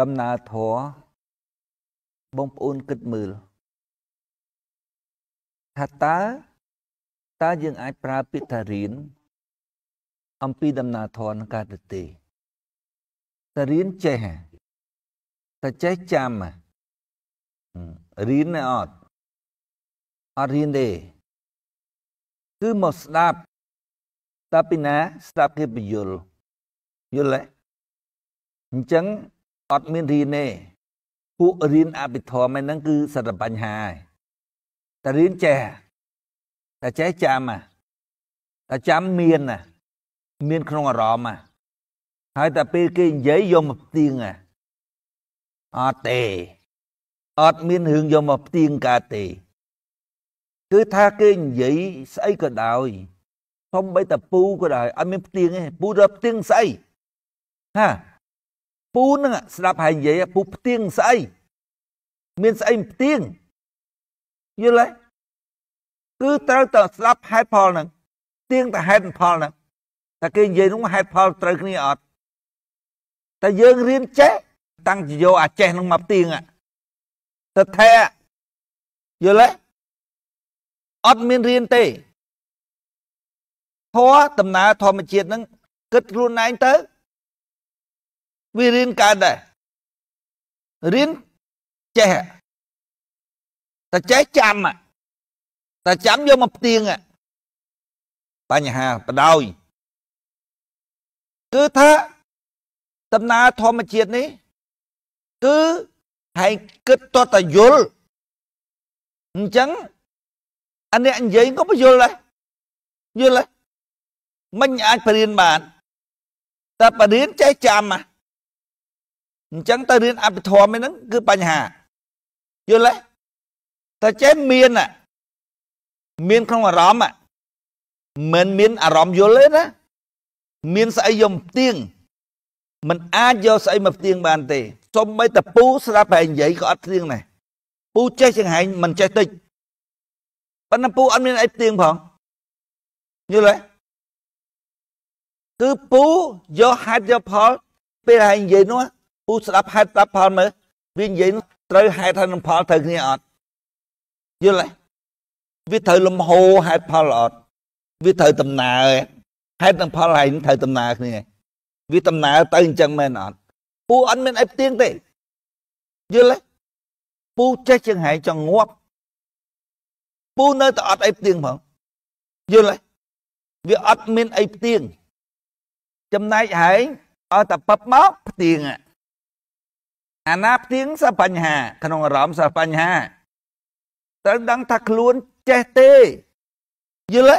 ដំណើរធัวបងប្អូនគិតមើលថាតើតើយើងអាចប្រើពាក្យថារៀនអំពីដំណើរធរនឹងកើតទេតើរៀនចេះតើចេះចាំរៀនអត់អត់រៀនទេគឺមកស្ដាប់តើពីណាស្ដាប់គេបញ្យលយល់ទេអញ្ចឹងអត់មានរៀនទេពួករៀនអភិធម្មហ្នឹងគឺសិតបញ្ហាឯងតែរៀនចេះតែចេះចាំតែចាំមានណាមានក្នុងអារម្មណ៍ហើយតែពេលគេនិយាយយកមកផ្ទៀងអត់ទេអត់មានរឿងយកមកផ្ទៀងកើតទេគឺថាគេនិយាយស្អីក៏ដោយធំបីតាពូក៏ដោយអត់មានផ្ទៀងទេពូរត់ផ្ទៀងស្អីហាពូនឹងស្ដាប់ហើយនិយាយពូផ្ទៀងស្អីមានស្អីផ្ទៀងយល់ទេគឺត្រូវតែស្ដាប់ហេតុផលហ្នឹងផ្ទៀងតែហេតុផលហ្នឹងតែគេនិយាយនោះហេតុផលត្រូវគ្នាអត់តែយើងរៀនចេះតាំងជាយកអាចេះនឹងមកផ្ទៀងទៅថែយល់ទេអត់មានរៀនទេធម៌ដំណើរធម្មជាតិហ្នឹង គិតខ្លួនឯងទៅវារៀនកើតដែររៀនចេះតែចេះចាំតែចាំយកមកផ្ទៀងបញ្ហាបដ ாய் គឺថាដំណើរធម្មជាតិនេះ គឺហើយគិតតតយល់អញ្ចឹងអាអ្នកនិយាយក៏មិនយល់ដែរយល់ដែរមិនអាចបរៀនបានតែបរៀនចេះចាំហ៎អញ្ចឹងទៅរៀនអភិធម្មហ្នឹងគឺបញ្ហាយល់ទេតែចេះមានមានក្នុងអារម្មណ៍មិនមាន អារម្មណ៍យល់ទេណា មាន ស្អីយកផ្ទៀងมันអាចយកស្អីមកផ្ទៀងបានទេសំបីតពូស្ដាប់ហែងនិយាយក៏អត់ផ្ទៀងដែរពូចេះចង្ហែងមិនចេះតិចប៉ុន្តែពូអត់មានអីផ្ទៀងផងយល់ទេគឺពូយកហេតុយកផល ពេលហែងនិយាយនោះពុះស្ដាប់ហេតុស្ដាប់ផលមើលវានិយាយត្រូវហេតុហើយនឹងផលត្រូវគ្នាអត់យល់ទេវាត្រូវលំហោហេតុផលអត់វាត្រូវដំណើរហេតុនិងផលហើយត្រូវដំណើរគ្នា វាដំណើរទៅអញ្ចឹងមែនអត់ពូអត់មានអីផ្ទៀងទេយល់ទេពូចេះជាងហែងចង់ងាប់ពូនៅតែអត់អីផ្ទៀងផងយល់ទេវាអត់មានអីផ្ទៀងចំណែកហែងឲ្យតែប៉ັບមកផ្ទៀងហ្នឹងអាណាផ្ទៀងសបញ្ហា ក្នុងអារម្មណ៍សបញ្ហាត្រូវដឹងថាខ្លួនចេះទេ យល់ទេ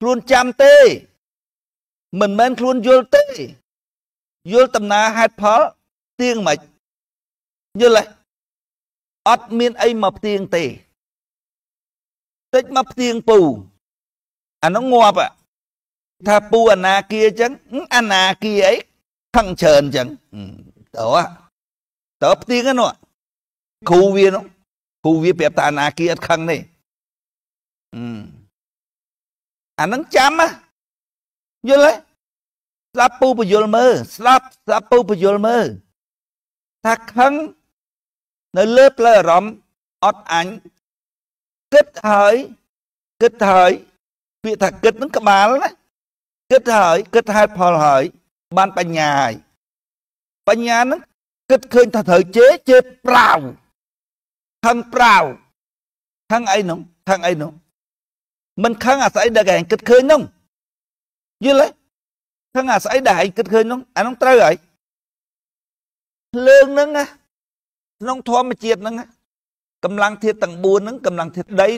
ខ្លួនចាំទេ មិនមែនខ្លួនយល់ទេយល់ដំណើរហេតុផលទៀងមិនយល់ទេអត់មានអីមកផ្ទៀងទេតិចមកផ្ទៀងពូអានោះងាប់ថាពូអនាគាអញ្ចឹងអនាគាអីខឹងច្រើនអញ្ចឹងអូតើផ្ទៀងនោះគ្រូវានោះគ្រូវាប្រាប់ថាអនាគាអត់ខឹងទេអានឹងចាំយល់ទេស្លាប់ពូពយល់មើលស្លាប់ស្លាប់ពូពយល់មើលថាខឹង នៅលើផ្លូវអារម្មណ៍អត់អញគិតហើយគិតហើយពាក្យថាគិតនឹងក្បាលណាគិតហើយគិតហេតុផលហើយ បានបញ្ញាហើយបញ្ញានឹងគិតឃើញថាត្រូវជេរជេរប្រាវខឹងប្រាវខឹងអីនោះខឹងអីនោះមិនខឹងអាស្អីដែលឯងគិតឃើញនោះយល់ទេខឹងអាស្អីដែលឯងគិតឃើញនោះអានោះត្រូវហើយភ្លើងហ្នឹងណាក្នុងធម្មជាតិហ្នឹងកម្លាំងធាតុទាំង4ហ្នឹងកម្លាំងធាតុដី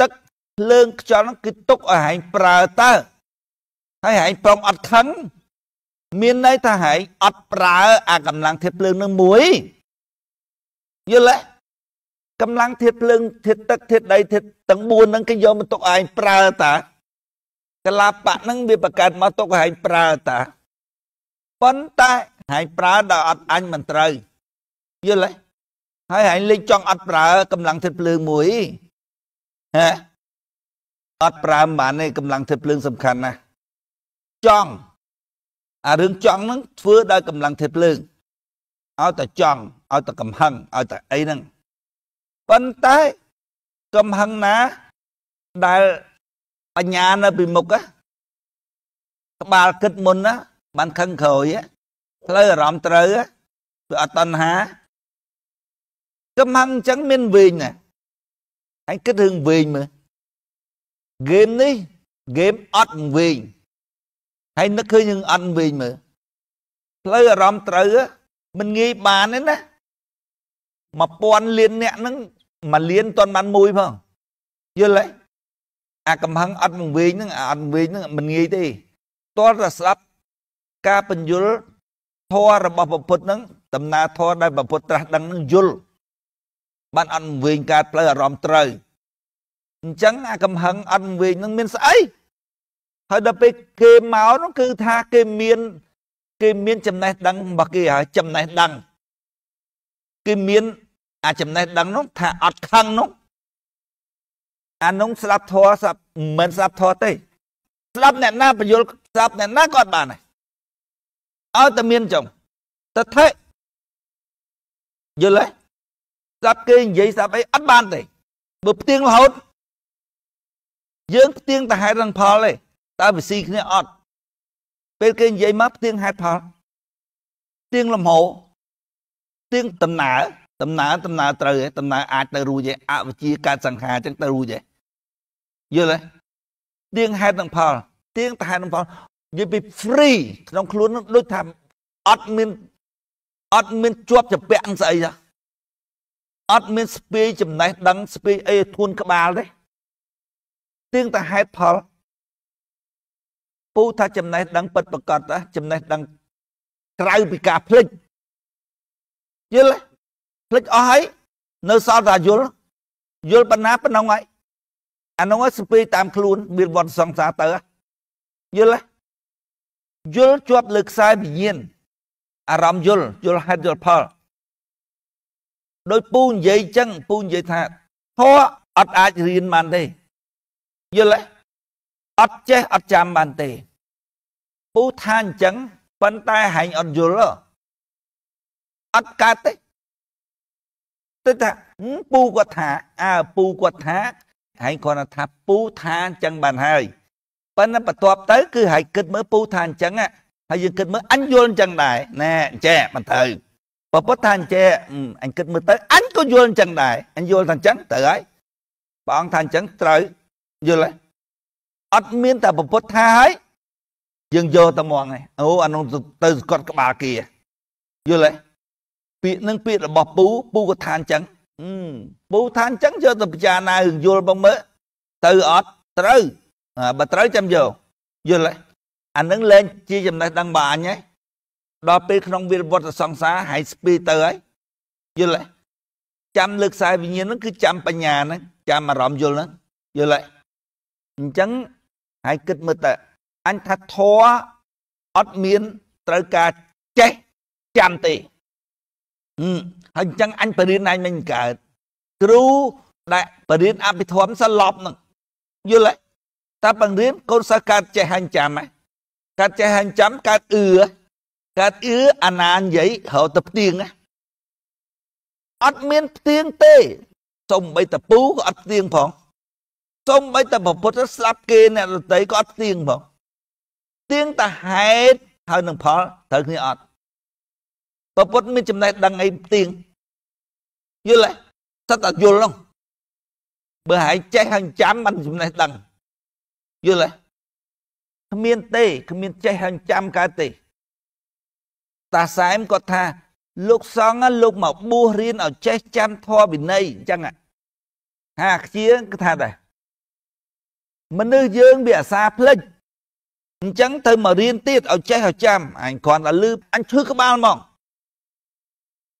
ទឹកភ្លើងខ្យល់ហ្នឹងគឺទុកឲ្យឯងប្រើតើហើយឯងប្រងអត់ខឹងមានន័យថាហែងអត់ប្រើអាកម្លាំងធាតុភ្លើងនឹងមួយយល់ទេកម្លាំងធាតុភ្លើងធាតុទឹកធាតុដីធាតុទាំង4ហ្នឹងគេយកមកទុកឯងប្រើតាកលាបៈហ្នឹងវាបង្កើតមកទុកឯងប្រើតាប៉ុន្តែឯងប្រើដល់អត់អញមិនត្រូវយល់ទេហើយឯងលេចចង់អត់ប្រើកម្លាំងធាតុភ្លើងមួយហ៎អត់ប្រើមិនបានទេកម្លាំងធាតុភ្លើង សំខាន់ណាស់ចង់អារឿងចង់ហ្នឹងធ្វើដោយកម្លាំងធាតុភ្លើងឲ្យតែចង់ឲ្យតែកំហឹងឲ្យតែអីហ្នឹងប៉ុន្តែកំហឹងណាដែលបញ្ញានៅពីមុខក្បាលគិតមុនណាបានខឹងក្រោយផ្លូវអារម្មណ៍ត្រូវវាអត់តណ្ហាកំហឹងអញ្ចឹងមានវែងណាអញគិតរឿងវែងមើលហ្គេមនេះហ្គេមអត់វែងហើយនឹកឃើញយើងអត់វិញមើលផ្លូវអារម្មណ៍ត្រូវមិនងាយបានទេណា1000លានអ្នកហ្នឹងមួយលានតន់បានមួយផងយល់ទេអាកំហឹងអត់វិញហ្នឹងអត់វិញហ្នឹងមិនងាយទេតលតែស្ដាប់ការបញ្យលធម៌របស់ព្រះពុទ្ធហ្នឹងដំណើរធម៌ដែលព្រះពុទ្ធត្រាស់ដឹងហ្នឹងយល់បានអត់វិញការផ្លូវអារម្មណ៍ត្រូវអញ្ចឹងអាកំហឹងអត់វិញហ្នឹងមានស្អីហើយដល់ពេលគេមកនោះគឺថាគេមាន គេមានចំណេះ ដឹងរបស់គេហើយចំណេះដឹងគេមាន អាចំណេះដឹងនោះថាអត់ខឹងនោះអានោះស្ដាប់ធေါ်ស្ដាប់មិនស្ដាប់ធေါ်ទេស្ដាប់អ្នក ណាបញ្យលស្ដាប់អ្នកណាក៏អត់បានដែរឲ្យតែមានចំតថេយល់ទេស្ដាប់គេនិយាយស្ដាប់អីអត់បានទេ បើផ្ទៀងរហូត យើងផ្ទៀងតែហេតុនឹងផលទេតើវាស៊ីគ្នាអត់ពេលគេនិយាយមកផ្ទៀងហេតុផលផ្ទៀងលំហផ្ទៀងដំណើរដំណើរដំណើរត្រូវឯងដំណើរអាចទៅរួចឯងអវិជ្ជាកើតសង្ខារចឹងទៅរួចឯងយល់ទេទៀងហេតុនិងផលទៀងតហេតុនិងផលនិយាយពី free ក្នុងខ្លួននោះដូចថាអត់មានអត់មានជាប់ច្បាក់ស្អីទេអត់មានស្ពាយចំណេះដឹង ស្ពាយអីធួន ក្បាលទេទៀងតហេតុផលពូថាចំណេះដឹងពិតប្រកបណាចំណេះដឹង ក្រៅពីការភ្លេចយល់ភ្លេចអស់ហើយនៅសល់តែយល់យល់បណ្ណាប៉ុណ្ណឹងហើយអានោះស្ពីតាមខ្លួនមានវត្តសង្សារទៅយល់យល់ជាប់លើខ្សែវិញ្ញាណអារម្មណ៍យល់យល់ហេតុយល់ផលដោយពូនិយាយចឹងពូនិយាយថាធေါ်អត់អាចរៀនបានទេយល់ទេអត់ចេះអត់ចាំបានទេពូថាអញ្ចឹងប៉ុន្តែហែងអត់យល់អត់កើតទេទៅថាពូគាត់ថាអើពូគាត់ថាហែងគាត់ថាពូថាអញ្ចឹងបានហើយប៉ុន្តែបន្ទាប់ទៅ គឺហែងគិតមើលពូថាអញ្ចឹងហើយយើងគិតមើលអញយល់អញ្ចឹងដែរណែអញ្ចេះមិនទៅបើពុតថាអញ្ចេះអញគិតមើលទៅអញក៏យល់អញ្ចឹងដែរអញយល់ថាអញ្ចឹងទៅហើយព្រះអង្គថាអញ្ចឹងត្រូវយល់ហើយអត់មានតែប្រពុតថាហើយយើងយកតែមកឯងអូអានោះទៅស្កត់ក្បាលគេយល់ទេពាក្យនឹងពាក្យរបស់ពូពូក៏ថាអញ្ចឹងពូថាអញ្ចឹងយកទៅពិចារណារឿងយល់បងមើលទៅអត់ត្រូវបើត្រូវចាំយកយល់ទេអានឹងលែង ជាចំណេះដឹងបាញហ៎ដល់ពេលក្នុង វាលវត្តសង្សារហើយស្ពីទៅហើយយល់ទេចាំលើកខ្សែវិញ្ញាណហ្នឹងគឺចាំបញ្ញាហ្នឹងចាំអារម្មណ៍យល់ហ្នឹងយល់ទេអញ្ចឹងហើយគិតមើលតើអញថាធัวអត់មានត្រូវការចេះចាំទេហើយអញ្ចឹងអញបរិញ្ញាមិញកើតគ្រូដែលបរិញ្ញាអភិធម្មសឡប់នឹងយល់ទេតើបង្រៀនកូនសិស្សកើតចេះហើយចាំហ៎កើតចេះហើយចាំកើតអឺកើតអឺអាណានិយាយរកទៅផ្ទៀងអត់មានផ្ទៀងទេសំបីតពូក៏អត់ផ្ទៀងផងសូម្បីតែប្រពុតស្លាប់គេអ្នករតីក៏អត់ទៀងផងទៀងតែហេតុហើយនឹងផលត្រូវគ្នាអត់ប្រពុតមានចំណេះដឹងអីទៀងយល់ទេសត្វតែយល់ហ្នឹងបើហែងចេះហែងចាំមិនចំណេះដឹងយល់ទេគ្មានទេគ្មានចេះហែងចាំកើតទេ តាសែមគាត់ថាលោកសង្ឃលោកមកបួសរៀនឲ្យចេះចាំធម៌វិន័យអញ្ចឹងហាខ្ជាគឺថាដែរមនុស្សយើងវាអាសាភ្លេចអញ្ចឹងទៅមករៀនទៀតឲ្យចេះឲ្យចាំអញគ្រាន់តែលឺអញឈឺក្បាលមក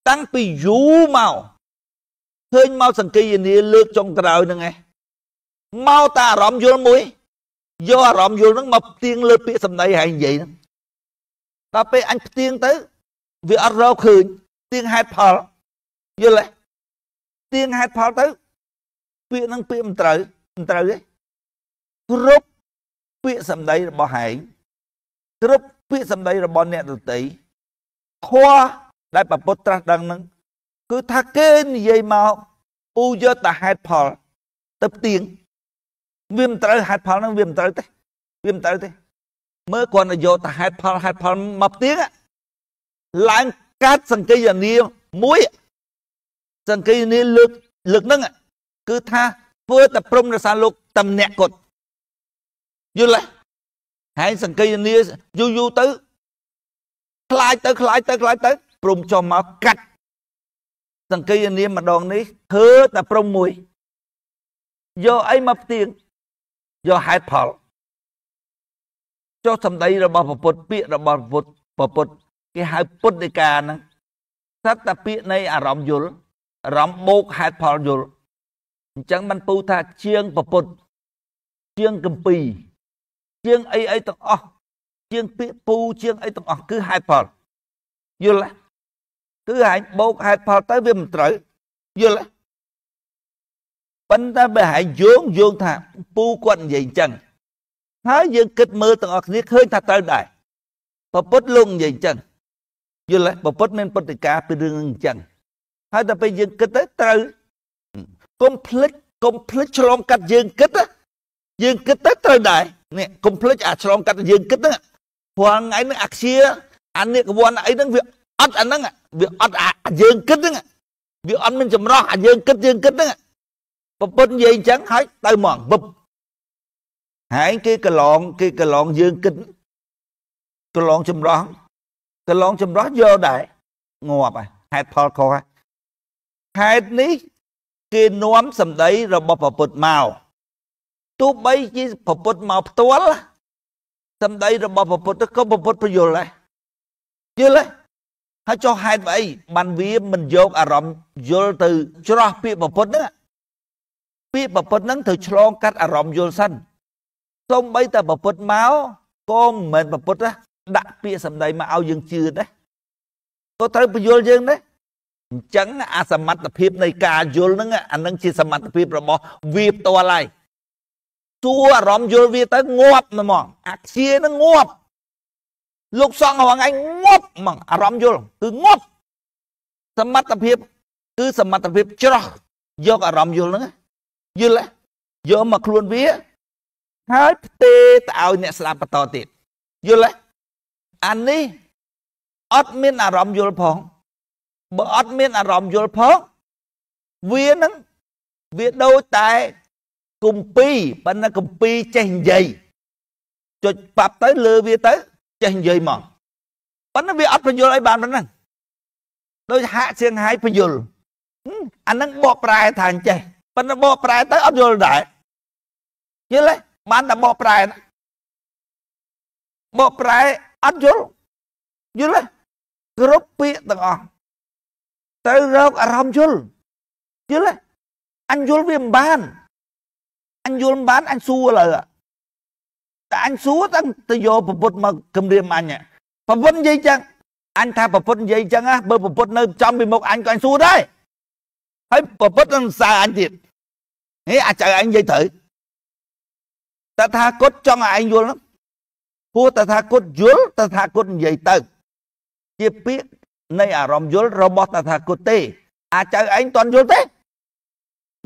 តាំងពីយូរមកឃើញមកសង្គីនាលើកចុងក្រោយហ្នឹងឯងមកតាអារម្មណ៍យល់មួយយកអារម្មណ៍យល់ហ្នឹងមកផ្ទៀងលើពាក្យសម្ដីហើយនិយាយហ្នឹងដល់ពេលអញផ្ទៀងទៅ វាអត់រកឃើញផ្ទៀងហេតុផលយល់ទេផ្ទៀងហេតុផលទៅ ពាក្យហ្នឹងពាក្យមិនត្រូវមិនត្រូវទេគ្រប់ពាក្យសម្ដីរបស់ហែងគ្រប់ពាក្យសម្ដីរបស់អ្នកដតីខွာដែលប្រពុតត្រាស់ដឹងនឹងគឺថាគេនិយាយមកអ៊ូយកតែហេតុផលទៅផ្ទៀងវាមិនត្រូវហេតុផលនឹងវាមិនត្រូវទេវាមិនត្រូវទេមើលគ្រាន់តែយកតែហេតុផលហេតុផលមកផ្ទៀងឡើងកាត់សង្គីយនីមួយសង្គីយនីលើកលើកនឹងគឺថាធ្វើតែព្រមរសារលោក តំណាក់គាត់យល់ទេហែងសង្កេយនាយូរយូរទៅខ្លាចទៅខ្លាចទៅខ្លាចទៅ ព្រមចុះមកកាត់សង្កេយនាម្ដងនេះធ្វើតែព្រមមួយយកអីមកផ្ទៀងយកហេតុផលចុះសម្ដីរបស់ពុទ្ធពាក្យរបស់ពុទ្ធពុទ្ធគេហៅពុទ្ធដីកាហ្នឹងសត្វតាពាក្យនៃអារម្មណ៍យល់អារម្មណ៍បូកហេតុផលយល់អញ្ចឹងបានពូថាជាងពុទ្ធជាងកម្ពីរជាងអីអីទាំងអស់ជាងពាក្យពូជាងអីទាំងអស់គឺហេតុផលយល់ទេគឺហែងបោកហេតុផលទៅវាមិនត្រូវយល់ទេប៉ុន្តែបើហែងយោងយោងថាពូគាត់និយាយអញ្ចឹងហើយយើងគិតមើលទាំងអស់គ្នាឃើញថាត្រូវដែរប្រពុតលោកនិយាយអញ្ចឹងយល់ទេប្រពុតមានពុទ្ធិកាពីរឿងអញ្ចឹងហើយតែពេលយើងគិតទៅត្រូវកុំភ្លេចកុំភ្លេចឆ្លងកាត់យើងគិតណាយើងគិតទៅត្រូវដែរនេះកុំភ្លេចអាឆ្លងកាត់យើងគិតហ្នឹងព្រោះថ្ងៃហ្នឹងអាខ្ជាអានិកវ័នអីហ្នឹងវាអត់អាហ្នឹងវាអត់អាយើងគិតហ្នឹងវាអត់មានចម្រោះអាយើងគិតយើងគិតហ្នឹងប្រពន្ធនិយាយអញ្ចឹងហើយទៅមកបឹបហើយគេកន្លងគេកន្លងយើងគិតកន្លងចម្រោះកន្លងចម្រោះយកដែរងាប់ហើយហេតុផលខុសហើយហេតុនេះគេនាំសម្ដីរបស់ប្រពុតមកទោះបីជាប្រពុតមកផ្ទាល់សម្ដីរបស់ប្រពុតក៏ប្រពុតពយល់ដែរយល់ដែរហើយចោះហេតុអីបានវាមិនយកអារម្មណ៍យល់ទៅ ច្រោះពាក្យប្រពុតហ្នឹងពាក្យប្រពុតហ្នឹងត្រូវឆ្លងកាត់អារម្មណ៍យល់សិន សូម្បីតែប្រពុតមកក៏មិនមែនប្រពុតដាក់ពាក្យសម្ដីមកឲ្យយើងជឿដែរក៏ត្រូវពយល់យើងដែរអញ្ចឹងអាសមត្ថភាពនៃការយល់ហ្នឹងអានឹងជាសមត្ថភាពរបស់វាផ្ទាល់ហើយសួរអារម្មណ៍យល់វាទៅងាប់ហ្មង អាខ្ជានឹងងាប់ លោកសង្ឃរងឯងងាប់ហ្មងអារម្មណ៍យល់គឺងាប់សមត្ថភាពគឺសមត្ថភាពច្រោះយកអារម្មណ៍យល់ហ្នឹងយល់យកមកខ្លួនវាហើយផ្ទេទៅឲ្យអ្នកស្ដាប់បន្តទៀតយល់ទេអានេះអត់មាន អារម្មណ៍យល់ផងបើអត់មាន អារម្មណ៍យល់ផង វានឹងវាដូចតែគម្ពីរប៉ុន្តែគម្ពីរចេះនិយាយចុចបាប់ទៅ លើវាទៅ ចេះនិយាយមកប៉ុន្តែវាអត់បញ្យល់អីបានប៉ុណ្ណឹងដូចហាក់សៀងហាយបញ្យល់អាហ្នឹងបកប្រែថាអញ្ចេះប៉ុន្តែបកប្រែទៅអត់យល់ដែរយល់ទេបានតែបកប្រែបកប្រែអត់យល់យល់ទេគ្រប់ពាក្យទាំងអស់ទៅរកអារម្មណ៍យល់យល់ទេអញយល់វាមិនបានអញយល់មិនបានអញសួរឥឡូវតែអញសួរតាំងទៅយកប្រពុតមកគំរាមអញប្រពុតនិយាយចឹងអញថាប្រពុតនិយាយចឹងណាបើប្រពុតនៅ ចំពីមុខអញក៏អញសួរដែរហើយប្រពុតនឹងសើអញទៀតហេអាចៅអញនិយាយត្រូវតថាគតចង់ឲ្យឯងយល់ព្រោះតថាគតយល់តថាគតនិយាយទៅជាពាក្យនៃអារម្មណ៍យល់របស់តថាគតទេ អាចៅឯងតន់យល់ទេ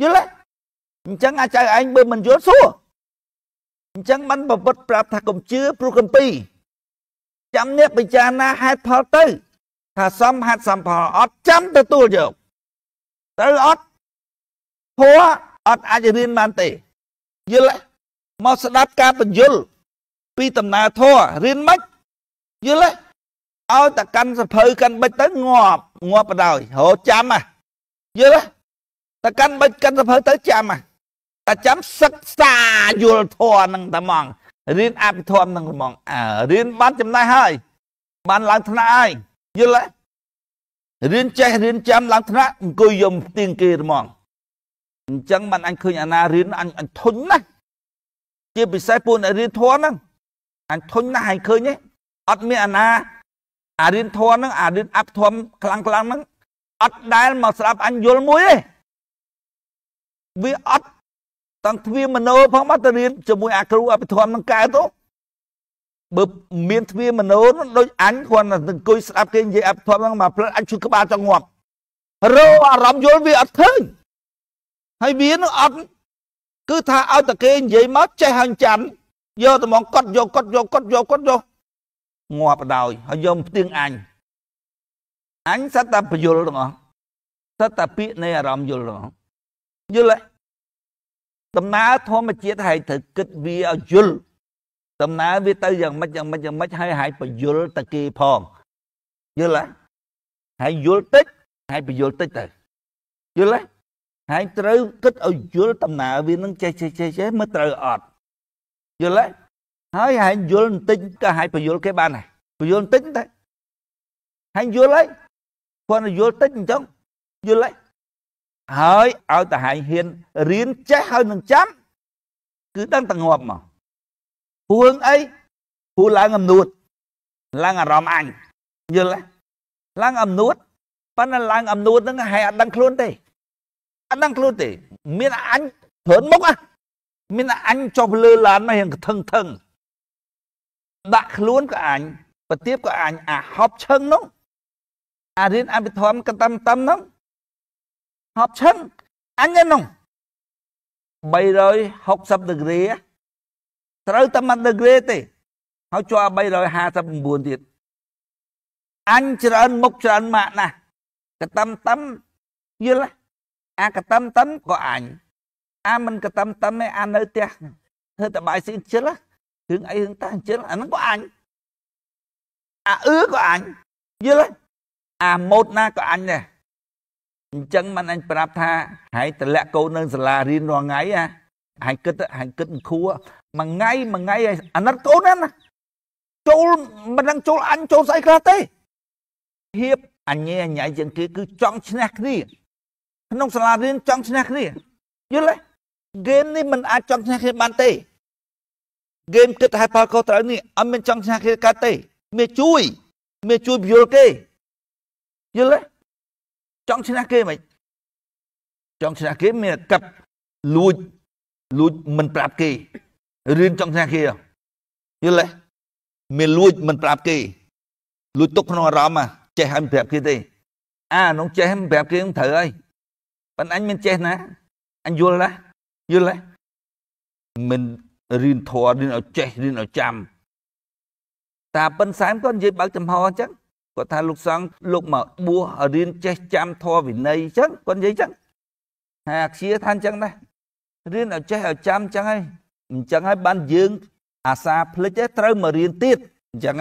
យល់ទេអញ្ចឹងអាចៅឯងបើមិនយល់សួរអញ្ចឹងបានប្រពុតប្រាប់ថាកុំជឿព្រោះគម្ពីរចាំអ្នកពិចារណាហេតុផលទៅ ថាសំហេតុសំផលអត់ចាំទទួលយកត្រូវអត់ព្រោះអត់អាចរៀនបានទេ យល់មកស្ដាប់ការបញ្យលពីដំណើរធัวរៀនមិនយល់ឲ្យតែកាន់សភៅកាន់បិចទៅងាប់ងាប់បដ ாய் ហោចាំហ៎យល់តែកាន់បិចកាន់សភៅទៅចាំហ៎តែចាំសិក្សាយល់ធម៌នឹងតែហ្មង រៀនអភិធម្មនឹងហ្មងអើរៀនបានចំណេះហើយ បានឡើងថ្នាក់ហើយយល់ទេរៀនចេះរៀនចាំឡើងថ្នាក់អង្គុយយំផ្ទៀងគេហ្មងអញ្ចឹងបានអញឃើញអាណារៀនអញអញធុញណាស់ជាពិសេសពួកអ្នករៀនធម៌ហ្នឹងអញធុញណាស់ហើយឃើញទេអត់មានអាណាអារៀនធម៌ហ្នឹង អារៀនអភិធម្មខ្លាំងខ្លាំងហ្នឹងអត់ដែលមកស្ដាប់អញយល់មួយទេវាអត់តង់ទ្វាមនោផងមកទៅរៀនជាមួយអាគ្រូអភិធម្មនឹងកើតទៅបើមានទ្វាមនោដូចអញគ្រាន់តែអង្គុយស្ដាប់គេនិយាយអភិធម្មនឹងមកផ្លិតអញឈឺក្បាលចង់ងាប់រោអារម្មណ៍យល់វាអត់ឃើញហើយវានឹងអត់គឺថាឲ្យតែគេនិយាយមកចេះហើយចាំយកតែមកកត់យកកត់យកកត់យកកត់យកងាប់ដោយហើយយកផ្ទៀងអញអញសត្វតែពយល់ទាំងអស់សត្វតែពាកនៃអារម្មណ៍យល់ទាំងអស់យល់ដំណើរធម្មជាតិហើយត្រូវគិតវាឲ្យយល់ដំណើរវាទៅយ៉ាងម៉េចយ៉ាងម៉េចយ៉ាងម៉េចហើយហើយបញ្យល់តែគេផង យល់ទេហើយយល់តិចហើយបញ្យល់តិចទៅ យល់ទេហើយត្រូវ គិតឲ្យយល់ដំណើរវានឹងចេះចេះចេះចេះមើលត្រូវអត់យល់ទេហើយហើយយល់បន្តិចក៏ហើយបញ្យល់គេបានដែរបញ្យល់បន្តិចដែរហើយយល់ហើយគាត់យល់តិចអញ្ចឹងយល់ហើយហើយឲ្យតាហែងហ៊ានរៀនចេះហើយនឹងចាំ គឺដឹងតែងាប់មកពូងអីពូឡើងអំនួតឡើងអារម្មណ៍អញយល់ទេឡើងអំនួតប៉ុន្តែឡើងអំនួតហ្នឹងហែអត់ដឹងខ្លួនទេអត់ដឹងខ្លួនទេ មានអញព្រឿនមុខមានអញចុះលើឡានមករៀងកថឹងថឹងដាក់ខ្លួនក៏អញប្រទៀបក៏អញអាហប់ឈឹងនោះអារៀនអភិធម្មកតំតំនោះហប់ឈឹងអញហ្នឹង360ដឺក្រេត្រូវតែ1ដឺក្រេទេហើយជាប់359ទៀតអញច្រើនមុខច្រើនម៉ាក់ណាស់កតាំតាំយល់អាកតាំតាំក៏អញអាមិនកតាំតាំឯអានៅផ្ទះធ្វើតបាយស៊ីជិលគ្រឿងអីហ្នឹងតាជិលអាហ្នឹងក៏អញអាអឺក៏អញយល់អាម៉ូតណាក៏អញដែរអញ្ចឹងមិនអញប្រាប់ថាហើយតម្លាក់កូននៅសាលារៀនរាល់ថ្ងៃណាហើយគិតហើយគិតគ្រូមួយថ្ងៃមួយថ្ងៃអាណិតកូនណាចូលមិនដឹងចូលអញចូលស្អីខ្លះទេភាពអញអញជាងគេគឺចង់ឈ្នះគ្នាក្នុងសាលារៀនចង់ឈ្នះគ្នា យល់ទេហ្គេមនេះមិនអាចចង់ឈ្នះគ្នាបានទេហ្គេមគិតហេតុផលខុសត្រូវនេះអត់មានចង់ឈ្នះគ្នាកើតទេវាជួយវាជួយយល់គេយល់ទេចង់ឈ្នះគេមិនចង់ឈ្នះគេមានអាកັບលួចលួចមិនប្រាប់គេរៀនចង់ឈ្នះគេយល់ទេមានលួចមិន ប្រាប់គេលួចទុកក្នុងអារម្មណ៍ចេះហើយមិនប្រាប់គេទេ អានោះចេះមិនប្រាប់គេនឹងត្រូវហើយប៉ិនអញមិនចេះណាអញយល់ណាយល់ទេមិនរៀនធររៀនឲ្យចេះរៀនឲ្យចាំ តាប៉ិនសែមក៏និយាយបើកចំហអញ្ចឹងគាត់ថាលោកសង្ឃលោកមកបួសរៀនចេះចាំធម៌វិន័យអញ្ចឹងគាត់និយាយអញ្ចឹងហើយអាខ្យាថាអញ្ចឹងដែររៀនឲ្យចេះឲ្យចាំអញ្ចឹងហើយអញ្ចឹងហើយបានយើង អាសាភ្លេចត្រូវមករៀនទៀតអញ្ចឹង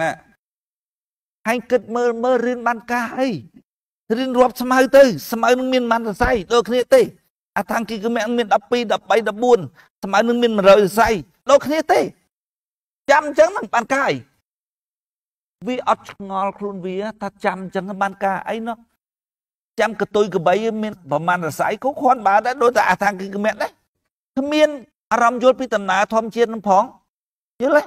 ហើយគិតមើលមើលរៀនបានកាសអីរៀនរាប់ស្មៅទៅស្មៅនឹងមានមិនសរសៃដូចគ្នាទេអាថាំងគីគឺមានមាន12 13 14ស្មៅនឹងមាន100សរសៃដូចគ្នាទេ ចាំអញ្ចឹងបានកាយវាអត់ឆ្ងល់ខ្លួនវា ថាចាំអញ្ចឹងបានការអីនោះចាំកតុយកបីមានប្រមាណរស័យគោខន់បានដែរដូចតែអាថាគឺគមៈដែរគ្មានអារម្មណ៍យល់ពីដំណើរធម្មជាតិនឹងផងយល់ទេ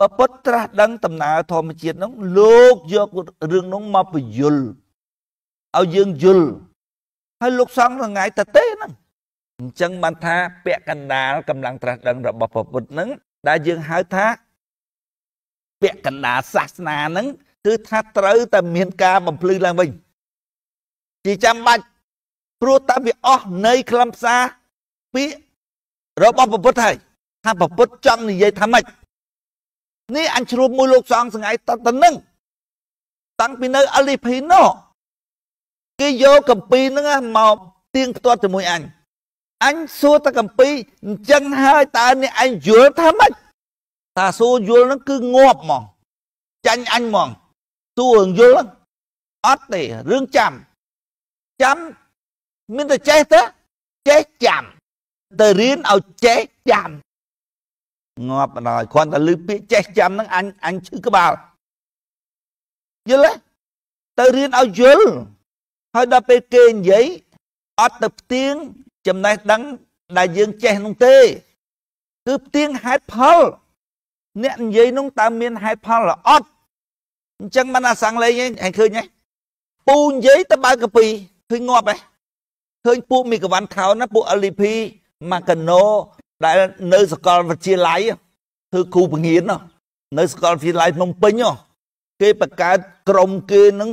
បើពុទ្ធត្រាស់ដឹងដំណើរធម្មជាតិនោះលោកយករឿងនោះមកពយល់ឲ្យយើងយល់ហើយលោកសង្ឃថ្ងៃតទេហ្នឹងអញ្ចឹងបានថាពាក់កណ្ដាលកម្លាំងត្រាស់ដឹងរបស់ព្រះពុទ្ធហ្នឹងដែលយើងហៅថាពាក់កណ្ដាលសាសនាហ្នឹងគឺថាត្រូវតែមានការបំភ្លឺឡើងវិញជាចាំបាច់ព្រោះតែវាអស់នៃខ្លឹមសារពាក្យរបស់ពុទ្ធហើយថាពុទ្ធចង់និយាយថាម៉េចនេះអញជ្រាបមួយលោកសង្ឃសង្ហៃតតនឹងតាំងពីនៅអលីភីណូគេយកកម្ពីហ្នឹងមកទៀងផ្ទាត់ជាមួយអញអញសួរតែកម្ពីអញ្ចឹងហើយតើអ្នកឯងយល់ថាម៉េចថាសួរយល់ហ្នឹង គឺងាប់ហ្មងចាញ់អញហ្មងសួររឿងយល់ហ្នឹងអត់ទេរឿងចាំចាំ មានតែចេះទេចេះចាំ ទៅរៀនឲ្យចេះចាំងាប់បណ្ដោយគ្រាន់តែលើពាក្យចេះចាំហ្នឹងអញអញឈឺក្បាលយល់ទេទៅរៀនឲ្យយល់ហើយដល់ពេលគេនិយាយអត់ទៅផ្ទៀងចំណេះដឹងដែលយើងចេះនោះទេ គឺផ្ទៀងហេតុផលអ្នកនិយាយនោះតើមានហេតុផលអត់អញ្ចឹងមិនអាសាំងលេងឯងឃើញទេពូនិយាយទៅបើកពីឃើញងាប់ឯងឃើញពួកមីកវ៉ាន់ខោនណាពួកអលីភីម៉ាកាណូដែល នៅសកលវិទ្យាល័យធ្វើគ្រូបង្រៀននៅសកលវិទ្យាល័យភ្នំពេញគេបង្កើតក្រុមគេនឹង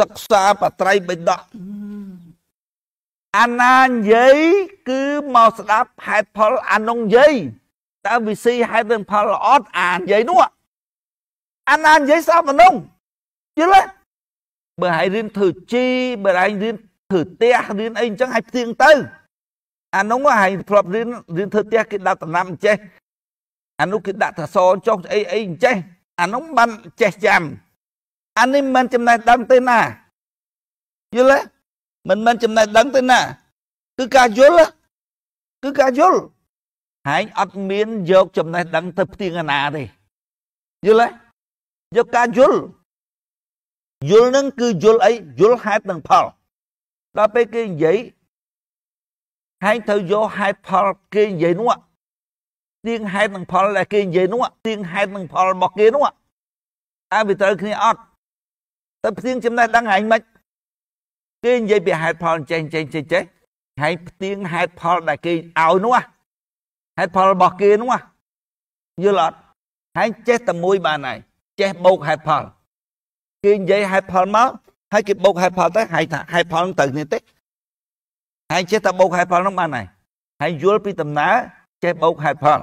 សិក្សាបត្រៃបិដកអាណានិយាយគឺមកស្ដាប់ហេតុផលអានុងនិយាយតើវិសីហេតុនិងផលអត់អានិយាយនោះអាណានិយាយសោះមនុស្សយល់ទេបើហើយរៀនធ្វើជីបើហើយរៀនធ្វើផ្ទះរៀនអីអញ្ចឹងហើយផ្ទៀងទៅអានោះហើយធ្លាប់រៀនរៀនធ្វើផ្ទះគេដាក់ដំណាំចេះអានោះគេដាក់ថាសចុះអីអីចេះអានោះបានចេះចាំ អានេះមិនចំណេះដឹងទេណាយល់ទេមិនមិនចំណេះដឹងទេណា គឺការយល់គឺការយល់ហែងអត់មានយកចំណេះដឹងទៅផ្ទៀងអាណាទេយល់ទេយកការយល់យល់នឹងគឺយល់អីយល់ហេតុនិងផលដល់ពេលគេនិយាយហែងត្រូវយកហេតុផលគេនិយាយនោះទៀងហេតុនិងផលដែលគេនិយាយនោះទៀងហេតុនិងផលរបស់គេនោះតើវាត្រូវគ្នាអត់ទៅផ្ទៀងចំណេះដឹងហែងមិនគេនិយាយពីហេតុផលចេះចេះចេះចេះហែងផ្ទៀងហេតុផលដែលគេឲ្យនោះហេតុផលរបស់គេនោះយល់អត់ហើយចេះតែមួយបានហើយចេះបូកហេតុផលគេនិយាយហេតុផលមកហើយគេបូកហេតុផលទៅហើយថាហេតុផលនឹងទៅគ្នាទេហើយចេះតែបូកហេតុផលនោះបាន ហើយហើយយល់ពីដំណើរចេះបូកហេតុផល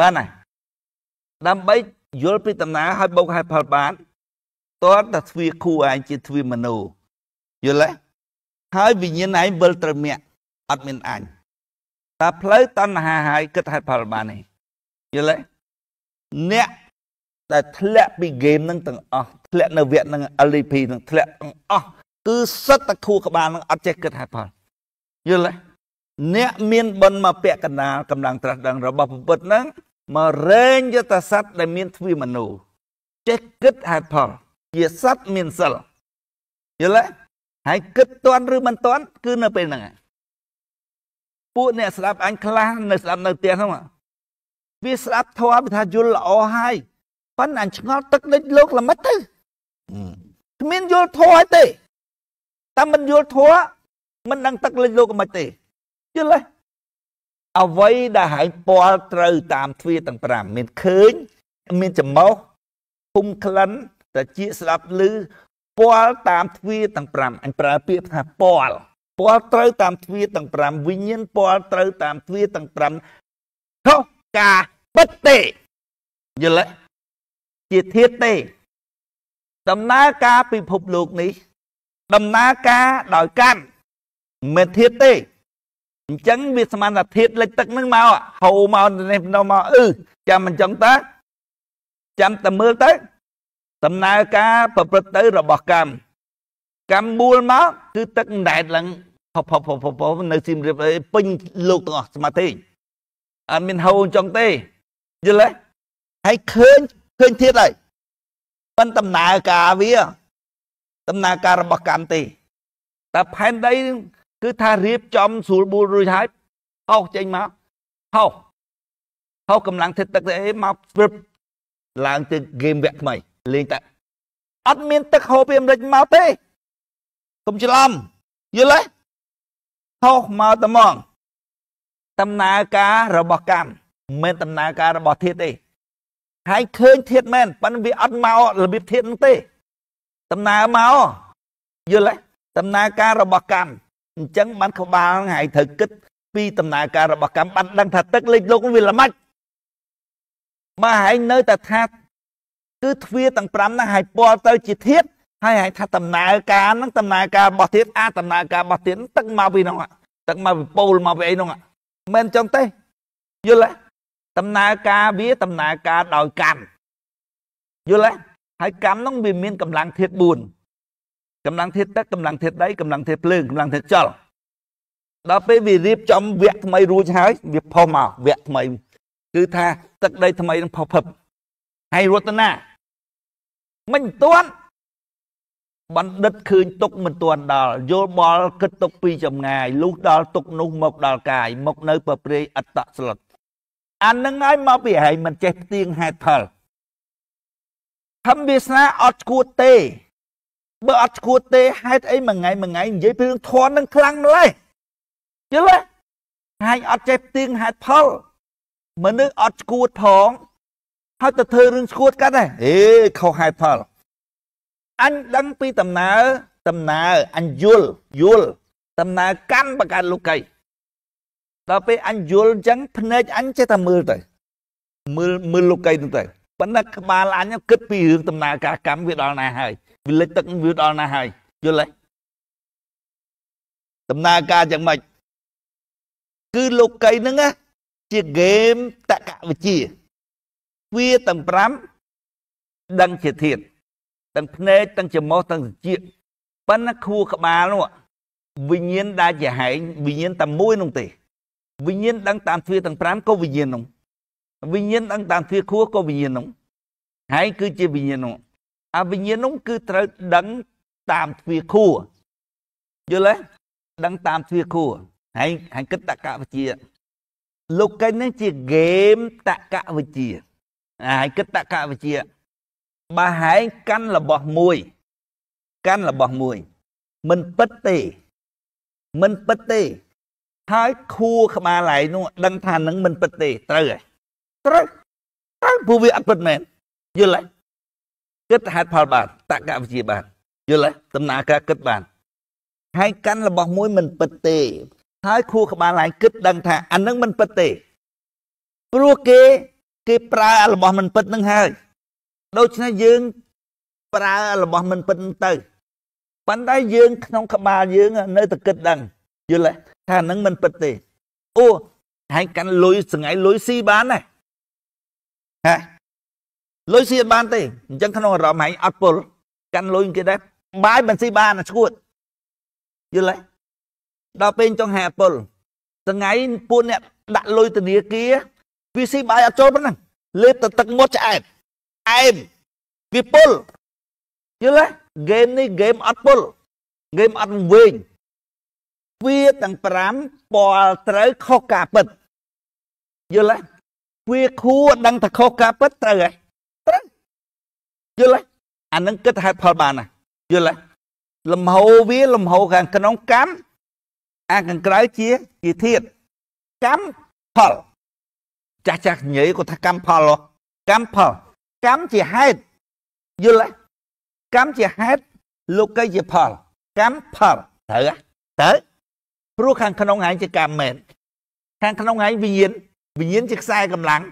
បានហើយដើម្បីយល់ពីដំណើរហើយបូកហេតុផលបានតើតទ្វាគូឯងជាទ្វាមនុយល់ទេហើយវិញ្ញាណឯងវិលត្រមាក់អត់មានអញតើផ្លូវតណ្ហាហើយគិតហេតុផលបានទេយល់ទេអ្នកដែលធ្លាក់ពីហ្គេមនឹងទាំងអស់ធ្លាក់នៅវគ្គនឹង LDP នឹងធ្លាក់ទាំងអស់គឺសិតតែខួរក្បាលនឹងអត់ចេះគិតហេតុផលយល់ទេអ្នកមានបនមកពាក់កណ្ដាលកម្លាំងត្រាស់ដឹងរបស់ពុទ្ធនឹងមករែងយថាស័ព្ទដែលមានទ្វាមនុស្សចេះគិតហេតុផលជាស័ព្ទមានសិលយល់ទេហើយគិតតន់ឬមិនតន់គឺនៅពេលហ្នឹងឯងពួកអ្នកស្ដាប់អញខ្លះនៅស្ដាប់នៅផ្ទះហ្នឹងវាស្ដាប់ធម៌វាថាយល់ល្អហើយប៉ិនអញឆ្ងល់ទឹកដេចលោកល្មិចទៅគ្មានយល់ធម៌ទេតែមិនយល់ធម៌មិនដឹង ទឹកលេចលោកមិនទេយល់ទេអ្វីដែលហែងពលត្រូវតាមទ្វាទាំង5មានឃើញ មានចំមោះភុំក្លិនតាជាស្ដាប់ឮពលតាមទ្វាទាំង5អញប្រើពាក្យថាពលពណ៌ត្រូវ តាមទ្វាទាំង5វិញ្ញាណពណ៌ត្រូវតាមទ្វាទាំង5ខុសការពិតទេយល់ទេជាធាតទេដំណើរការពិភពលោកនេះ ដំណើរការដោយកម្មមិនធាតទេអញ្ចឹងវាស្មានថាធាតលិចទឹកនឹងមកហូរមកនេះមកអឺចាំមិនចឹងតើចាំតែមើលទៅដំណើរការ ប្រព្រឹត្តទៅរបស់កម្មកម្មមូលមកគឺទឹកណែតឡើងផផផផផនៅស៊ីមរៀបពេញលោកទាំងអស់ស្មាទេអត់មានហូរចង់ទេយល់ទេហើយឃើញឃើញទៀតហើយប៉ុន្តែដំណើរការវាដំណើរការរបស់កម្មទេតែផែនដីគឺថារៀបចំស្រួលបួលរួចហើយហោះចេញមកហោះហោះកម្លាំងធាតុទឹកអីមកព្រឹបឡើងទៅហ្គេមវគ្គថ្មី លេងតែអត់មាន ទឹកហូរពីអាមេរិកមកទេកុំច្រឡំយល់ទេហោះមកតែមកដំណើរការរបស់កម្មមិនមែនដំណើរការរបស់ធាតុទេហើយឃើញធាតុមែនប៉ុន្តែវាអត់មករបៀបធាតុនោះទេដំណើរមកយល់ទេដំណើរការរបស់កម្មអញ្ចឹងបានក្បាលហើយត្រូវគិត ពីដំណើរការរបស់កម្មបានដឹងថាទឹកលេខលោកវាល្មិចមកហើយនៅតែថាគឺទ្វាទាំង5ហ្នឹងហើយពលទៅជាធាតុហើយហៅថាដំណើរការហ្នឹងដំណើរការរបស់ទៀតអាដំណើរការរបស់ទៀតទឹកមកពីហ្នឹងទឹកមកពីពោលមកពីអីហ្នឹងមិនចឹងទេយល់ទេដំណើរការវាដំណើរការដោយកម្មយល់ទេហើយកម្មហ្នឹងវាមានកម្លាំងធាត4កម្លាំងធាតទឹកកម្លាំងធាតដីកម្លាំងធាតភ្លើងកម្លាំងធាតចលដល់ពេលវារៀបចំវគ្គថ្មីរួចហើយ វាផុសមកវគ្គថ្មីគឺថាទឹកដីថ្មីនឹងផុសភពហើយរតនាមិនទាន់បណ្ឌិតឃើញទុកមិនទាន់ដល់យល់បល់គិតទុកពីចម្ងាយលុះដល់ទុកនោះមកដល់កាយមកនៅប្រព្រៃអត្តស្លុតអានឹងហើយមកពីហែងមិនចេះផ្ទៀងហេតុផលធម្មវាសនាអត់ឈួតទេ បើអត់ឈួតទេហេតុអីមួយថ្ងៃមួយថ្ងៃនិយាយពីរឿងធន់នឹងខ្លាំងម្ល៉េះយល់ទេហែងអត់ចេះផ្ទៀងហេតុផលមនុស្សអត់ឈួតផងហើយទៅធ្វើរឿងឈួតកាត់ដែរអេខុសហេតុផលអញដឹងពីដំណើរដំណើរអញយល់យល់ដំណើរកម្មបង្កើតលោកីដល់ពេលអញយល់អញ្ចឹងភ្នែកអញចេះតែមើលទៅ មើលមើលលោកីទៅទៅប៉ុន្តែក្បាលអញគិតពីរឿងដំណើរការកម្មវាដល់ណាហើយវាលិចទឹកវាដល់ណាហើយយល់ទេដំណើរការយ៉ាងម៉េចគឺលោកីហ្នឹងជាហ្គេមតកវិជា វាទាំង5ដឹងជាធាតុទាំងភ្នែកទាំងច្រមុះទាំងត្រចៀកប៉ុន្តែខួរក្បាលនោះវិញ្ញាណដែលជាហែងវិញ្ញាណតែមួយនោះទេវិញ្ញាណដឹង តាមទ្វារទាំង5ក៏វិញ្ញាណនោះវិញ្ញាណដឹងតាមទ្វារខួរក៏វិញ្ញាណនោះហើយគឺជាវិញ្ញាណនោះអាវិញ្ញាណនោះគឺត្រូវដឹងតាមទ្វារខួរយល់ទេដឹងតាមទ្វារខួរហើយហើយគិតតកវិជាលោកកិននេះជាហ្គេមតកវិជាហើយគិតតកវិជាបើហែងកាន់របស់មួយ កាន់របស់មួយមិនពិតទេមិនពិតទេ ហើយខួរក្បាលឡៃនោះដឹងថានឹងមិនពិតទេត្រូវហើយត្រូវត្រូវព្រោះវាអត់ពិតមែនយល់ហើយគិតហេតុផលបានតកវិជាបានយល់ហើយដំណើរការគិតបានហើយកាន់របស់មួយមិនពិតទេហើយខួរក្បាលឡៃគិតដឹងថាអានឹងមិនពិតទេ ព្រោះគេគេប្រើរបស់មិនពិតនឹងហើយដូច្នេះយើងប្រើរបស់មិនពិតទៅប៉ុន្តែយើង ក្នុងក្បាលយើង នៅតែគិតដឹងយល់ទេថានឹងមិនពិតទេ អូហើយកាន់លុយស្ងៃលុយស៊ីបានណាហ៎លុយស៊ីបានទេអញ្ចឹងក្នុងអារម្មណ៍ហែងអត់ពុលកាន់លុយគេដែរបាយមិនស៊ីបានឈួតយល់ទេដល់ពេលចង់ហែពុលថ្ងៃពួកអ្នកដាក់លុយធនាគារវាស៊ីបាយអត់ចូលប៉ុណ្ណឹងលេបទៅទឹកមុតឆ្អែតអែមវាពុលយល់ទេហ្គេមនេះហ្គេមអត់ពុលហ្គេមអត់វិញវាទាំង5ពលត្រូវខុសការពិត យល់ទេវាខួរដឹងថាខុសការពិតត្រូវហើយត្រូវយល់ទេអានឹងគិតហេតុផលបានណាយល់ទេលំហោវា លំហោខាងក្នុងកម្មអាខាងក្រៅជាជាធាតកម្មផល ចាស់ចាស់ញ៉ៃគាត់ថាកម្មផលកម្មផលកម្មជាហេតុយល់ទេកម្មជាហេតុលោកីជាផលកម្មផលត្រូវទៅ ព្រោះខាងក្នុងឯងជាកម្មមែនខាងក្នុងឯងវិញ្ញាណវិញ្ញាណជាខ្សែកម្លាំង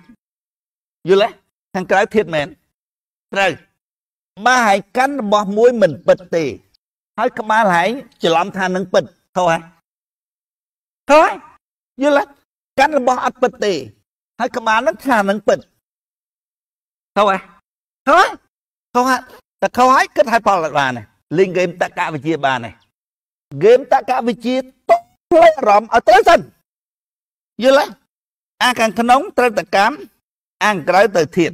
យល់ទេខាងក្រៅធាតមែនត្រូវបើឯងកាន់របស់មួយមិនពិតទេហើយក្បាលឯងច្រឡំថានឹងពិតខុសហើយខុសហើយយល់ទេកាន់របស់អត់ពិតទេហើយក្បាលនឹងថានឹងពិតខុសហ៎ខុសខុសហ៎តែខុសហើយគិតឲ្យផលបានលេងហ្គេមតកវិជាបានហ៎ហ្គេមតកវិជាទុកផ្លេចអារម្មណ៍ឲ្យត្រូវសិនយល់ទេអាខាងក្នុងត្រូវតកម្មអាងក្រៅទៅធៀប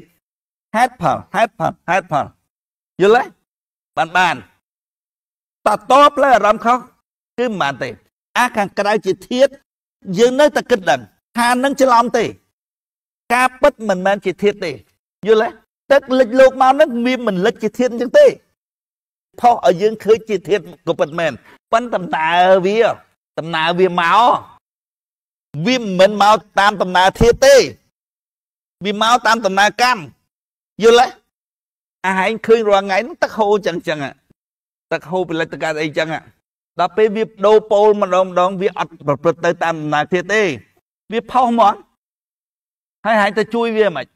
ហេតុផលហេតុផលហេតុផលយល់ទេបានបានតតបលើអារម្មណ៍ខុសគឺមិនបានទេអាខាងក្រៅជាធៀបយើងនៅតែគិតដឹងថានឹងច្រឡំទេ ការពិតមិនមែនជាធៀបទេយល់ទេទឹកលិចលោកមកហ្នឹងវាមិនលិចជាធាតុអញ្ចឹងទេផុសឲ្យយើងឃើញជាធាតុក៏ពិតមែនប៉ុន្តែដំណើរវាដំណើរវាមកវាមិនមកតាមដំណើរធាតុទេ វាមកតាមដំណើរកម្មយល់ទេអាហែងឃើញរាល់ថ្ងៃហ្នឹងទឹកហូរចឹងចឹងទឹកហូរផលិតកម្មអីចឹងដល់ពេលវាដូរពោលម្ដងម្ដងវាអត់ប្រព្រឹត្តទៅតាមដំណើរធាតុទេ វាផុសមកហើយហែងទៅជួយវាមិន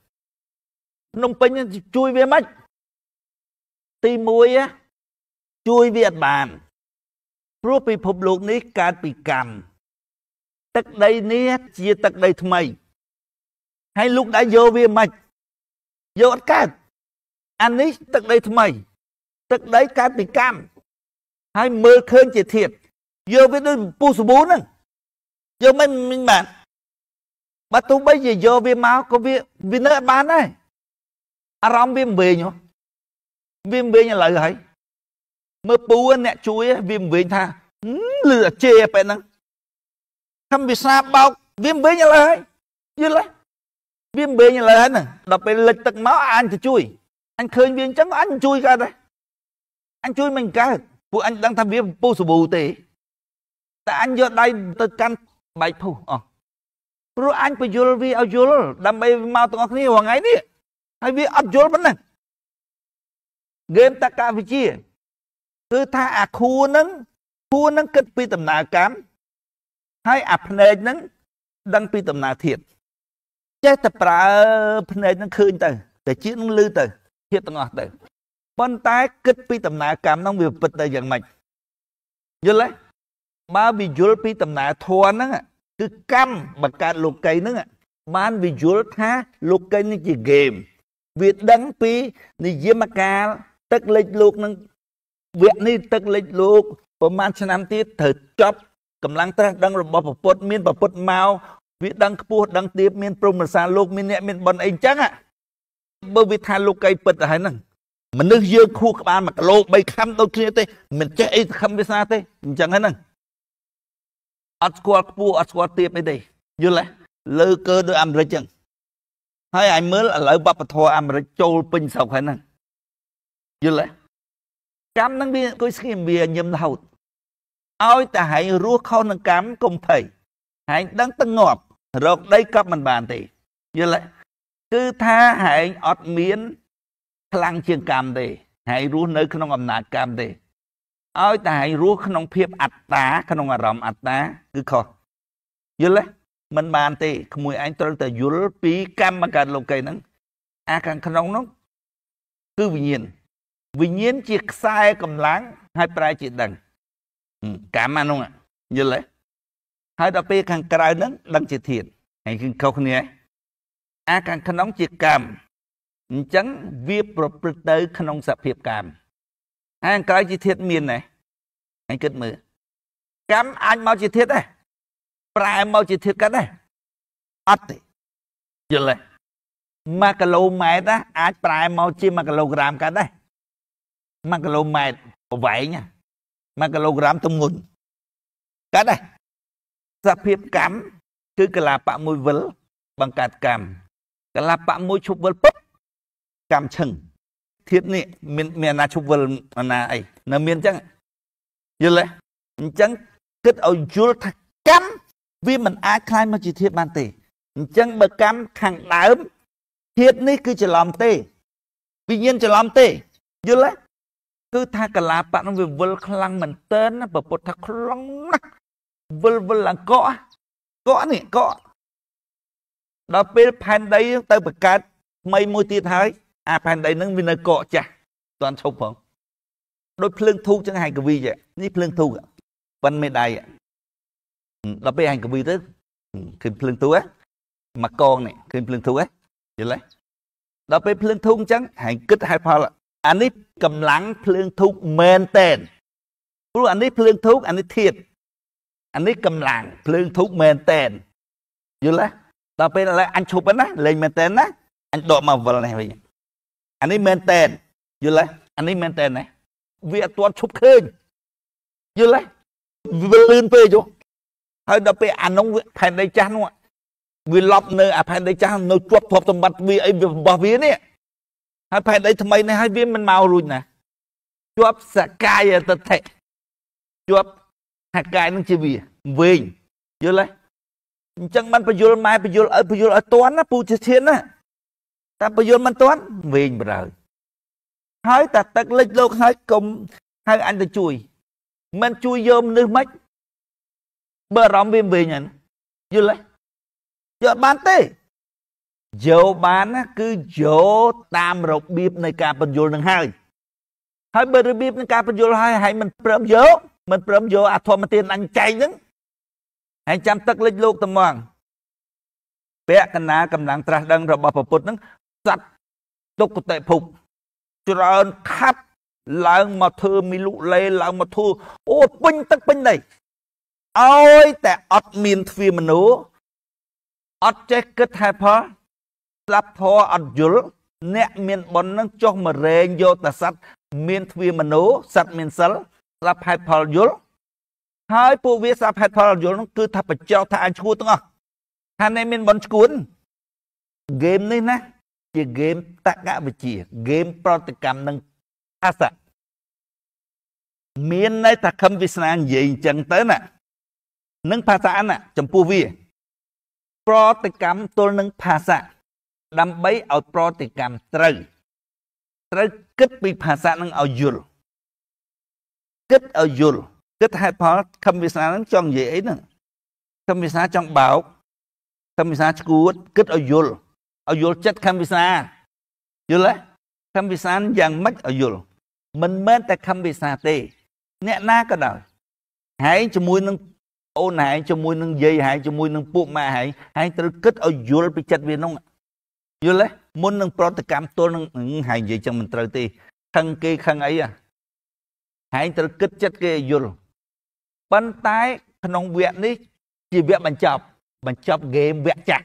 ភ្នំពេញជួយវាមិនទី1ជួយវាអត់បាន ព្រោះពិភពលោកនេះកើតពីកម្មទឹកដីនេះជាទឹកដីថ្មី ហើយលោកដែរយកវាមិនយកអត់កើតអានេះទឹកដីថ្មី ទឹកដីកើតពីកម្មហើយមើលឃើញជាធៀបយកវាដូចពុះសាប៊ូហ្នឹងយកមិនមិនបានបើទោះបីជាយកវាមកក៏វាវានៅអត់បានដែរអារម្មណ៍វាមិនវែងហ៎វាមិនវែងឥឡូវហើយ មើលពូអ្នកជួយវាមិនវែងថាលឺអាចេពេលហ្នឹងខំវាសាបោកវាមិនវែងឥឡូវហើយយល់ទេវាមិនវែងឥឡូវហ្នឹងដល់ពេលលិចទឹកមកអញទៅជួយអញឃើញវាអញ្ចឹងអញជួយកើតដែរអញជួយមិនកើតពួកអញដឹងថាវាពុះសាប៊ូទេតែអញយកដៃទៅកាន់បែកពុះអស់ព្រោះអញបញ្យល់វាឲ្យយល់ដើម្បីមកទាំងអស់គ្នារងថ្ងៃនេះហើយវាអត់យល់ប៉ុណ្ណឹងហ្គេមតកវិជាគឺថាអាខួរនឹងខួរនឹងគិតពីដំណើរកម្មហើយអាភ្នែកនឹងដឹងពីដំណើរធៀបចេះតែប្រើ ភ្នែកនឹងឃើញទៅតែជានឹងឮទៅធៀបទាំងអស់ទៅប៉ុន្តែគិតពីដំណើរកម្មនឹងវាពិតទៅយ៉ាងម៉េចយល់ទេបើវាយល់ពីដំណើរធម៌ហ្នឹងគឺកម្មបង្កើតលោកីហ្នឹងបានវាយល់ថា លោកីនេះជាហ្គេមវាដឹងពីនិយមកាលទឹកលិចលោកនឹងវគ្គនេះទឹកលិចលោកប្រហែលឆ្នាំទៀតត្រូវចប់កម្លាំងត្រាស់ដឹងរបស់ប្រពុតមានប្រពុតមកវាដឹងខ្ពស់ដឹងទាបមានព្រមរសាលោកមានអ្នកមានបនអីចឹងបើវាថាលោកកៃពិតទៅហើយហ្នឹងមនុស្សយើងខួរក្បាល1គីឡូ3ខាំដូចគ្នាទេមិនចេះអីសង្ឃឹមវាសាទេអញ្ចឹងហ្នឹងអត់ស្គាល់ខ្ពស់អត់ស្គាល់ទាបអីទេយល់ទេលើកើដោយអាមេរិកចឹងហើយអញមើលឥឡូវវប្បធម៌អាមេរិកចូលពេញស្រុកហ្នឹងយល់ទេកម្មហ្នឹងវាអង្គុយស្ងៀមវាញឹមរហូតឲ្យតែហែងរស់ខុសនឹងកម្មកុំភ័យហែងដឹងទៅងាប់រកដីកប់មិនបានទេយល់ទេគឺថាហែងអត់មាន ខ្លាំងជាងកម្មទេហែងរស់នៅក្នុងអំណាចកម្មទេឲ្យតែហែងរស់ក្នុងភាពអត្តា ក្នុងអារម្មណ៍អត្តា គឺខុសយល់ទេមិនបានទេក្មួយឯងត្រូវតែយល់ពីកម្មកើតលោកីហ្នឹងអាខាងក្នុងនោះគឺវិញ្ញាណវិញ្ញាណជាខ្សែកម្លាំងហើយប្រែជាដឹងកម្មអានោះយល់ទេហើយដល់ពេលខាងក្រៅហ្នឹងដឹងជាធាតហើយគឺខុសគ្នាអាខាងក្នុងជាកម្មអញ្ចឹងវាប្រព្រឹត្តទៅ ក្នុងសភាពកម្មហើយខាងក្រៅជាធាតមានដែរហើយគិតមើលកម្មអាចមកជាធាតដែរប្រែមកជាធាតុកាត់ដែរអត់ទេយល់ទេ1គីឡូម៉ែត្រណាអាចប្រែមកជា1គីឡូក្រាម កាត់ដែរ1គីឡូម៉ែត្រប្រវែង1គីឡូក្រាមទម្ងន់កាត់ដែរសភាពកម្មគឺកលាបៈមួយវិល បង្កើតកម្មកលាបៈមួយឈប់វិលពុបកម្មឈឹងធៀបនេះមានមានអាណាឈប់វិលអាណាអីនៅមានអញ្ចឹងយល់ទេអញ្ចឹង គិតឲ្យយល់ថាកម្មវាមិនអាចคลายមកជាធាតុបានទេអញ្ចឹងបើកម្មខាងដើមធាតុនេះគឺច្រឡំទេវិញ្ញាណច្រឡំទេ យល់ទេគឺថាកលាបៈនឹងវាវិលខ្លាំងមែនទែនប្រពុតថាខ្លាំងណាស់វិលវិលឡើងកកកកនេះកកដល់ពេលផែនដីទៅបង្កើតថ្មីមួយទៀតហើយអា ផែនដីនឹងវានៅកកចាស់តាន់ឈប់ផងដូចភ្លើងធូបចឹងហើយកវីនេះភ្លើងធូបប៉ិនមេដៃដល់ពេលអញកវីទៅឃើញភ្លើងទូហ៎មកកងនេះឃើញភ្លើងធូហ៎យល់ទេដល់ពេលភ្លើងធូអញ្ចឹងហែងគិតហេតុផលអានេះកម្លាំងភ្លើងធូមែនតែនព្រោះអានេះភ្លើងធូអានេះធាតអានេះកម្លាំងភ្លើងធូមែនតែនយល់ទេដល់ពេលឡើយអញឈប់ហ្នឹងណា លេងមែនតែនណាអញដកមកវិលនេះវិញអានេះមែនតែនយល់ទេអានេះមែនតែនណាវាអត់ទាន់ឈប់ឃើញយល់ទេវាលឿនពេកយោហើយដល់ពេលអានោះផែនដីចាស់នោះវាលប់នៅអាផែនដីចាស់នៅជាប់ទ្រព្យសម្បត្តិវាអីរបស់វានេះហើយផែនដីថ្មីនេះហើយវាមិនមករួចណាជាប់សកាយតតិជាប់ហកាយនឹងជាវាវិញយល់ទេអញ្ចឹងມັນបញ្យល់ម៉ែបញ្យល់អើបញ្យល់ឲ្យតន់ណាពូជាឈានណាតែបញ្យល់មិនតន់វិញបើហើយហើយតែទឹកលិចលោកហើយកុំហើយអញទៅជួយមិនជួយយកមនុស្សម៉េចបើអារម្មណ៍វាវិញហ្នឹងយល់ទេយកបានទេយកបានណាគឺយកតាមរបៀបនៃការបញ្យល់នឹងហើយ ហើយបើរបៀបនៃការបញ្យល់ហើយហើយមិនព្រមយកមិនព្រមយកអាធម្មទានអញចែកហ្នឹងហើយចាំទឹកលិចលោកត្មងពៈកណាកម្លាំងត្រាស់ដឹងរបស់ព្រះពុទ្ធហ្នឹងសត្វទុគតិភពច្រើនខាត់ឡើងមកធ្វើមីលុលេឡើងមកធ្វើអូពេញទឹកពេញដីឲ្យតែអត់មានទ្វាមនុស្សអត់ចេះគិតហេតុផលស្លាប់ធរអត់យល់អ្នកមានបុណ្យនឹងចុះមករែងយកតែសัตว์មានទ្វាមនុស្សសัตว์មានសិលស្លាប់ហេតុផលយល់ហើយពួកវាស្លាប់ហេតុផលយល់នឹងគឺថាបញ្ចោថាអញឈួតទាំងអស់ថាអ្នកមានបុណ្យឈួនហ្គេមនេះណា ជាហ្គេមតកវិជាហ្គេមប្រតិកម្មនឹងអាសៈមានន័យថាខំវាសនានិយាយអញ្ចឹងទៅណានិងភាសាអណ្ណចំពោះវាប្រតិកម្មទល់នឹងភាសា ដើម្បីឲ្យប្រតិកម្មត្រូវ ត្រូវគិតពីភាសានឹងឲ្យយល់គិតឲ្យយល់គិតហេតុផលខំវាសនានឹងចង់និយាយអីហ្នឹងខំវាសនាចង់បោកខំវាសនាឈួតគិតឲ្យយល់ឲ្យយល់ចិត្តខំវាសនាយល់ទេខំវាសនាយ៉ាងម៉េចឲ្យយល់មិនមែនតែខំវាសនាទេ អ្នកណាក៏ដោយហើយជាមួយនឹងអូនហែងជាមួយនឹងយាយហែងជាមួយនឹងពួកម៉ាក់ហែងហែងត្រូវគិតឲ្យយល់ពីចិត្តវានោះយល់ទេមុននឹងប្រតិកម្មទល់នឹងហែងនិយាយចឹងមិនត្រូវទេខឹងគេខឹងអីហែងត្រូវគិតចិត្តគេឲ្យយល់ប៉ុន្តែក្នុងវគ្គនេះ ជាវគ្គបញ្ចប់ បញ្ចប់ហ្គេមវគ្គចាស់